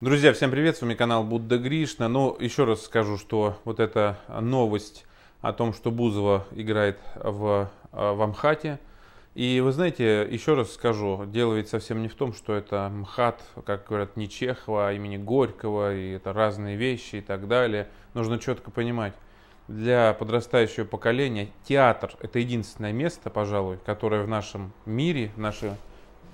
Друзья, всем привет, с вами канал Будда Гришна. Ну, еще раз скажу, что вот эта новость о том, что Бузова играет в, э, в Амхате. И вы знаете, еще раз скажу, дело ведь совсем не в том, что это МХАТ, как говорят, не Чехова, а имени Горького, и это разные вещи и так далее. Нужно четко понимать, для подрастающего поколения театр – это единственное место, пожалуй, которое в нашем мире, в, нашей,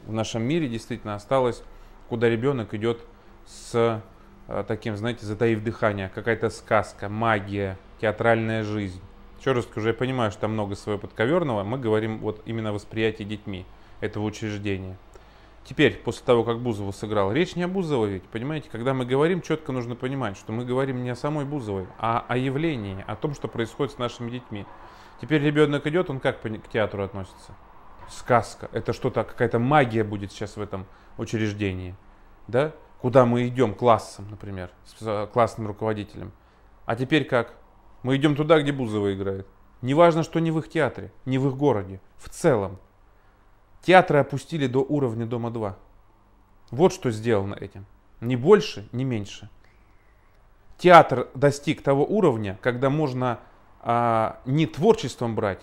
в нашем мире действительно осталось, куда ребенок идет с э, таким, знаете, затаив дыхание, какая-то сказка, магия, театральная жизнь. Еще раз скажу, я понимаю, что там много своего подковерного, мы говорим вот именно о восприятии детьми этого учреждения. Теперь, после того, как Бузову сыграл, речь не о Бузовой ведь, понимаете? Когда мы говорим, четко нужно понимать, что мы говорим не о самой Бузовой, а о явлении, о том, что происходит с нашими детьми. Теперь ребенок идет, он как к театру относится? Сказка. Это что-то, какая-то магия будет сейчас в этом учреждении. Да? куда мы идем классом, например, с э, классным руководителем. А теперь как? Мы идем туда, где Бузова играет. Неважно, что не в их театре, не в их городе, в целом. Театры опустили до уровня Дома-2. Вот что сделано этим. Ни больше, ни меньше. Театр достиг того уровня, когда можно а, не творчеством брать,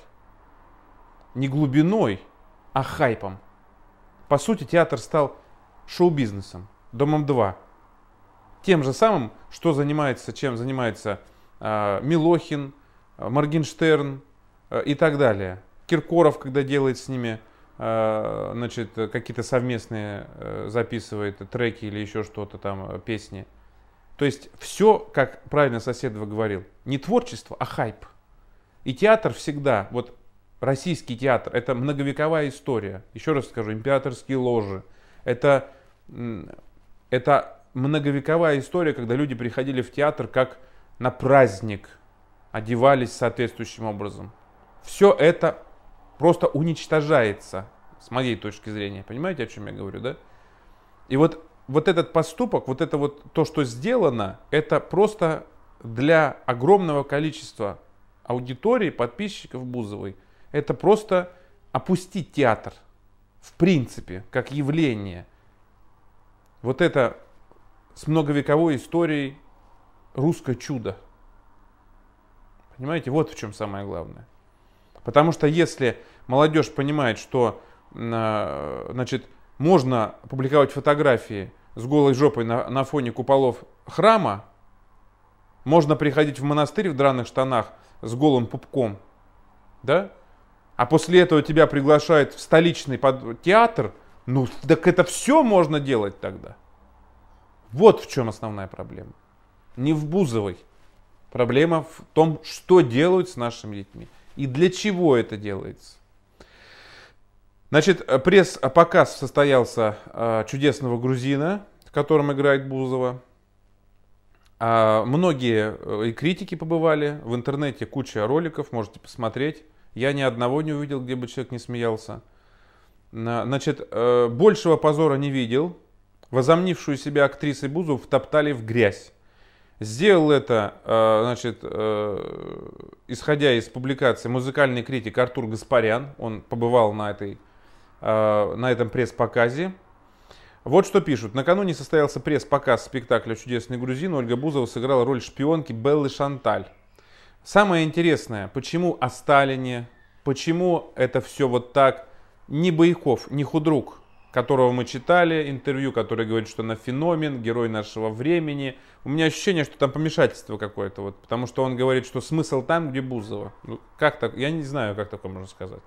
не глубиной, а хайпом. По сути, театр стал шоу-бизнесом домом 2. Тем же самым, что занимается, чем занимается э, Милохин, э, Моргенштерн э, и так далее. Киркоров, когда делает с ними э, значит, какие-то совместные, э, записывает треки или еще что-то там, песни. То есть все, как правильно Соседова говорил, не творчество, а хайп. И театр всегда, вот российский театр, это многовековая история. Еще раз скажу, императорские ложи, это это многовековая история, когда люди приходили в театр как на праздник, одевались соответствующим образом. Все это просто уничтожается, с моей точки зрения. Понимаете, о чем я говорю, да? И вот, вот этот поступок, вот это вот то, что сделано, это просто для огромного количества аудитории, подписчиков Бузовой, это просто опустить театр, в принципе, как явление – вот это с многовековой историей русское чудо. Понимаете, вот в чем самое главное. Потому что если молодежь понимает, что э, значит, можно публиковать фотографии с голой жопой на, на фоне куполов храма, можно приходить в монастырь в драных штанах с голым пупком, да? А после этого тебя приглашают в столичный театр – ну, так это все можно делать тогда. Вот в чем основная проблема. Не в Бузовой. Проблема в том, что делают с нашими детьми и для чего это делается. Значит, э, пресс-показ э, состоялся э, чудесного грузина, в котором играет Бузова. А многие э, и критики побывали. В интернете куча роликов, можете посмотреть. Я ни одного не увидел, где бы человек не смеялся. Значит, э, большего позора не видел. Возомнившую себя актрисой Бузу втоптали в грязь. Сделал это, э, значит, э, исходя из публикации музыкальный критик Артур Гаспарян. Он побывал на, этой, на этом пресс-показе. Вот что пишут. Накануне состоялся пресс-показ спектакля «Чудесный грузин». Ольга Бузова сыграла роль шпионки Беллы Шанталь. Самое интересное, почему о Сталине, почему это все вот так – ни Бояков, ни Худрук, которого мы читали, интервью, который говорит, что она феномен, герой нашего времени. У меня ощущение, что там помешательство какое-то, вот, потому что он говорит, что смысл там, где Бузова. Ну, как так? Я не знаю, как такое можно сказать.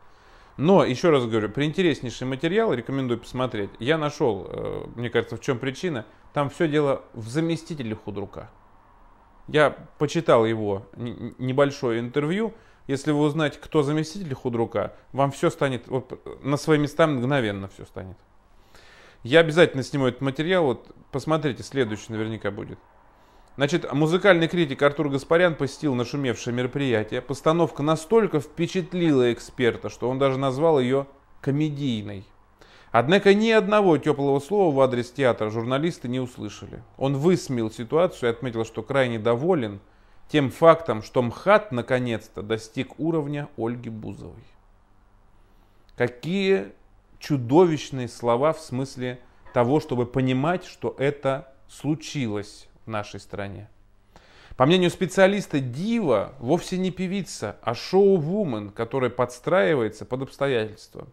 Но, еще раз говорю, приинтереснейший материал, рекомендую посмотреть. Я нашел, э, мне кажется, в чем причина. Там все дело в заместителе худрука. Я почитал его небольшое интервью, если вы узнаете, кто заместитель худрука, вам все станет вот, на свои места мгновенно все станет. Я обязательно сниму этот материал, вот посмотрите, следующий наверняка будет. Значит, музыкальный критик Артур Гаспарян посетил нашумевшее мероприятие. Постановка настолько впечатлила эксперта, что он даже назвал ее комедийной. Однако ни одного теплого слова в адрес театра журналисты не услышали. Он высмеял ситуацию и отметил, что крайне доволен – тем фактом, что МХАТ наконец-то достиг уровня Ольги Бузовой. Какие чудовищные слова в смысле того, чтобы понимать, что это случилось в нашей стране. По мнению специалиста, Дива вовсе не певица, а шоу-вумен, которая подстраивается под обстоятельства.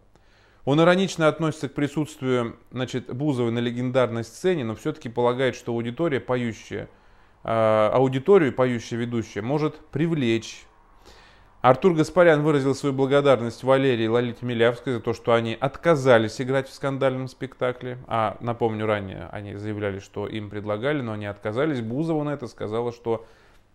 Он иронично относится к присутствию значит, Бузовой на легендарной сцене, но все-таки полагает, что аудитория, поющая – Э, аудиторию поющая ведущая может привлечь. Артур Гаспарян выразил свою благодарность Валерии и Лолите Милявской за то, что они отказались играть в скандальном спектакле. А напомню, ранее они заявляли, что им предлагали, но они отказались. Бузова на это сказала, что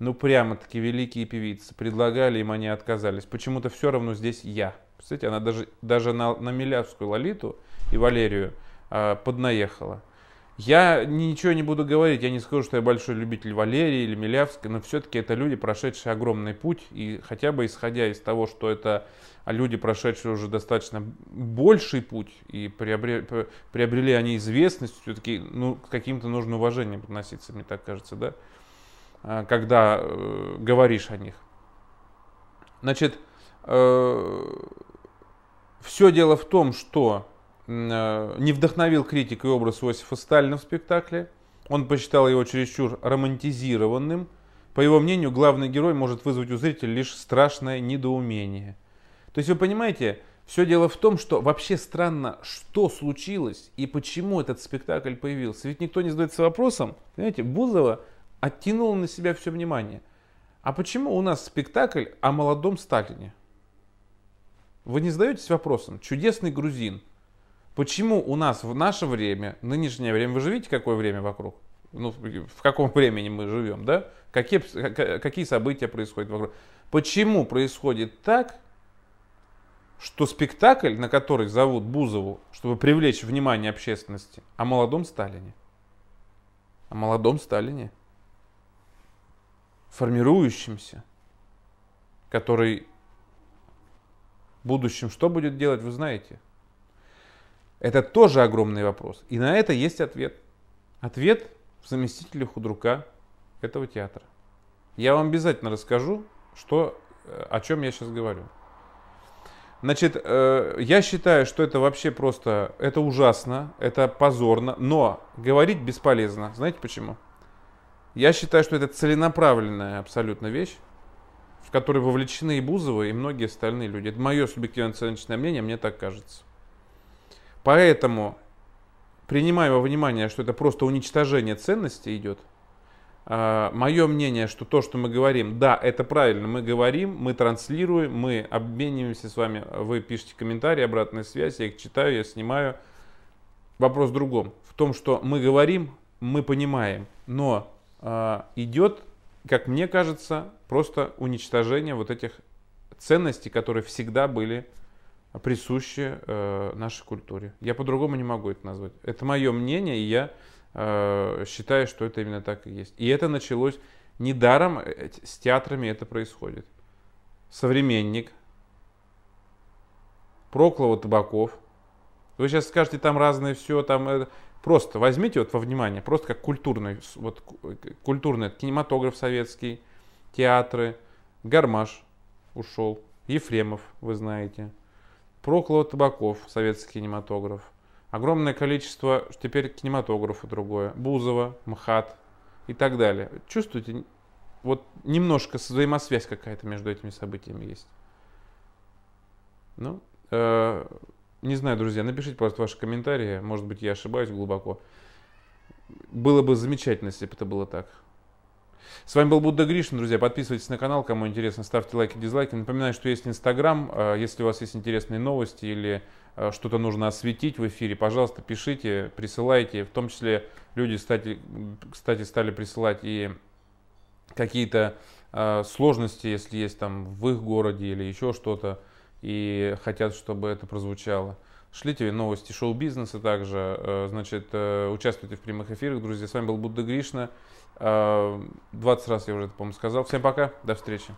ну прямо-таки великие певицы предлагали им, они отказались. Почему-то все равно здесь я. Кстати, она даже, даже на, на Милявскую Лолиту и Валерию э, поднаехала. Я ничего не буду говорить, я не скажу, что я большой любитель Валерии или Милявской, но все-таки это люди, прошедшие огромный путь, и хотя бы исходя из того, что это люди, прошедшие уже достаточно больший путь, и приобрели, приобрели они известность, все-таки ну, к каким-то нужно уважением относиться, мне так кажется, да, а, когда э, говоришь о них. Значит, э, все дело в том, что Э, не вдохновил критик и образ Иосифа Сталина в спектакле. Он посчитал его чересчур романтизированным. По его мнению, главный герой может вызвать у зрителя лишь страшное недоумение. То есть вы понимаете, все дело в том, что вообще странно, что случилось и почему этот спектакль появился. Ведь никто не задается вопросом, понимаете, Бузова оттянула на себя все внимание. А почему у нас спектакль о молодом Сталине? Вы не задаетесь вопросом, чудесный грузин, Почему у нас в наше время, нынешнее время, вы же видите, какое время вокруг? Ну, в каком времени мы живем, да? Какие, какие события происходят вокруг? Почему происходит так, что спектакль, на который зовут Бузову, чтобы привлечь внимание общественности, о молодом Сталине. О молодом Сталине. формирующимся, Который в будущем что будет делать, вы знаете. Это тоже огромный вопрос. И на это есть ответ. Ответ в заместителе худрука этого театра. Я вам обязательно расскажу, что, э, о чем я сейчас говорю. Значит, э, я считаю, что это вообще просто, это ужасно, это позорно, но говорить бесполезно. Знаете почему? Я считаю, что это целенаправленная абсолютно вещь, в которой вовлечены и Бузовы, и многие остальные люди. Это мое субъективное оценочное мнение, мне так кажется. Поэтому, принимая во внимание, что это просто уничтожение ценности идет, а, мое мнение, что то, что мы говорим, да, это правильно, мы говорим, мы транслируем, мы обмениваемся с вами, вы пишете комментарии, обратная связь, я их читаю, я снимаю. Вопрос в другом, в том, что мы говорим, мы понимаем, но а, идет, как мне кажется, просто уничтожение вот этих ценностей, которые всегда были присуще э, нашей культуре. Я по-другому не могу это назвать. Это мое мнение, и я э, считаю, что это именно так и есть. И это началось недаром э, с театрами это происходит. Современник, Проклова Табаков. Вы сейчас скажете, там разное все, там это. Просто возьмите вот во внимание, просто как культурный, вот э, культурный кинематограф советский, театры, Гармаш ушел, Ефремов, вы знаете, Проклова Табаков, советский кинематограф. Огромное количество, теперь кинематографа другое. Бузова, МХАТ и так далее. Чувствуете, вот немножко взаимосвязь какая-то между этими событиями есть. Ну, э, не знаю, друзья, напишите, пожалуйста, ваши комментарии. Может быть, я ошибаюсь глубоко. Было бы замечательно, если бы это было так. С вами был Будда Гришин, друзья. Подписывайтесь на канал, кому интересно, ставьте лайки, дизлайки. Напоминаю, что есть Инстаграм. Э, если у вас есть интересные новости или э, что-то нужно осветить в эфире, пожалуйста, пишите, присылайте. В том числе люди, кстати, кстати стали присылать и какие-то э, сложности, если есть там в их городе или еще что-то, и хотят, чтобы это прозвучало. Шлите новости шоу-бизнеса также, значит, участвуйте в прямых эфирах, друзья. С вами был Будда Гришна. 20 э, раз я уже это, по-моему, сказал. Всем пока, до встречи.